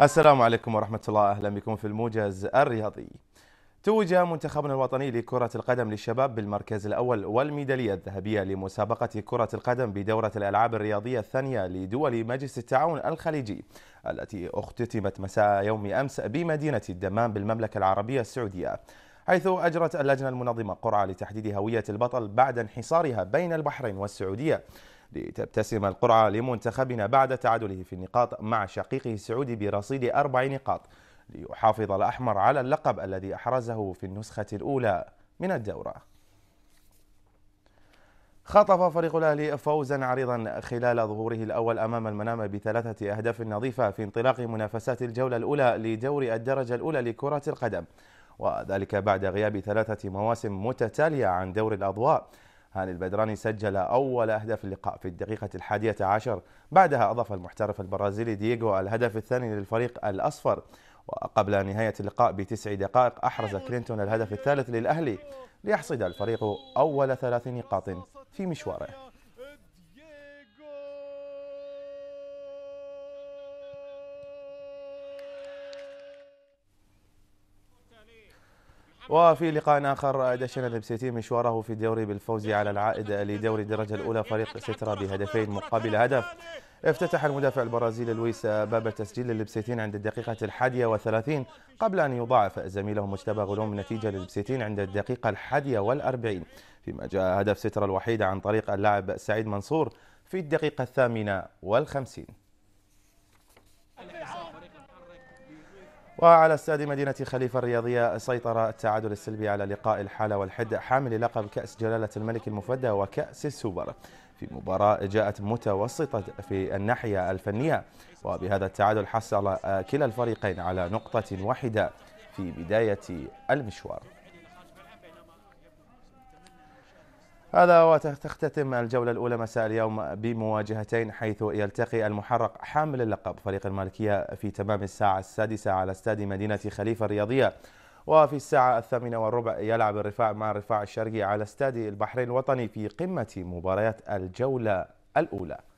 السلام عليكم ورحمة الله أهلا بكم في الموجز الرياضي توج منتخبنا الوطني لكرة القدم للشباب بالمركز الأول والميدالية الذهبية لمسابقة كرة القدم بدورة الألعاب الرياضية الثانية لدول مجلس التعاون الخليجي التي اختتمت مساء يوم أمس بمدينة الدمام بالمملكة العربية السعودية حيث أجرت اللجنة المنظمة قرعة لتحديد هوية البطل بعد انحصارها بين البحرين والسعودية لتبتسم القرعة لمنتخبنا بعد تعادله في النقاط مع شقيقه السعودي برصيد أربع نقاط ليحافظ الأحمر على اللقب الذي أحرزه في النسخة الأولى من الدورة خطف فريق الأهلي فوزا عريضا خلال ظهوره الأول أمام المنامه بثلاثة أهداف نظيفة في انطلاق منافسات الجولة الأولى لدوري الدرجة الأولى لكرة القدم وذلك بعد غياب ثلاثة مواسم متتالية عن دور الأضواء هاني البدراني سجل أول أهداف اللقاء في الدقيقة الحادية عشر بعدها أضاف المحترف البرازيلي دييغو الهدف الثاني للفريق الأصفر وقبل نهاية اللقاء بتسع دقائق أحرز كلينتون الهدف الثالث للأهلي ليحصد الفريق أول ثلاث نقاط في مشواره وفي لقاء آخر دشن البسيتي مشواره في الدوري بالفوز على العائد لدوري الدرجة الأولى فريق سترا بهدفين مقابل هدف افتتح المدافع البرازيلي لويس باب تسجيل للبسيتين عند الدقيقة الحادية وثلاثين قبل أن يضاعف زميله مجتبى غلوم النتيجة للبسيتين عند الدقيقة الحادية والأربعين فيما جاء هدف سترا الوحيد عن طريق اللاعب سعيد منصور في الدقيقة الثامنة والخمسين وعلى استاد مدينة خليفة الرياضية سيطر التعادل السلبي على لقاء الحالة والحد حامل لقب كأس جلالة الملك المفدى وكأس السوبر في مباراة جاءت متوسطة في الناحية الفنية وبهذا التعادل حصل كلا الفريقين على نقطة واحدة في بداية المشوار هذا وتختتم الجولة الأولى مساء اليوم بمواجهتين حيث يلتقي المحرق حامل اللقب فريق المالكية في تمام الساعة السادسة على استاد مدينة خليفة الرياضية وفي الساعة الثامنة والربع يلعب الرفاع مع الرفاع الشرقي على استاد البحرين الوطني في قمة مباريات الجولة الأولى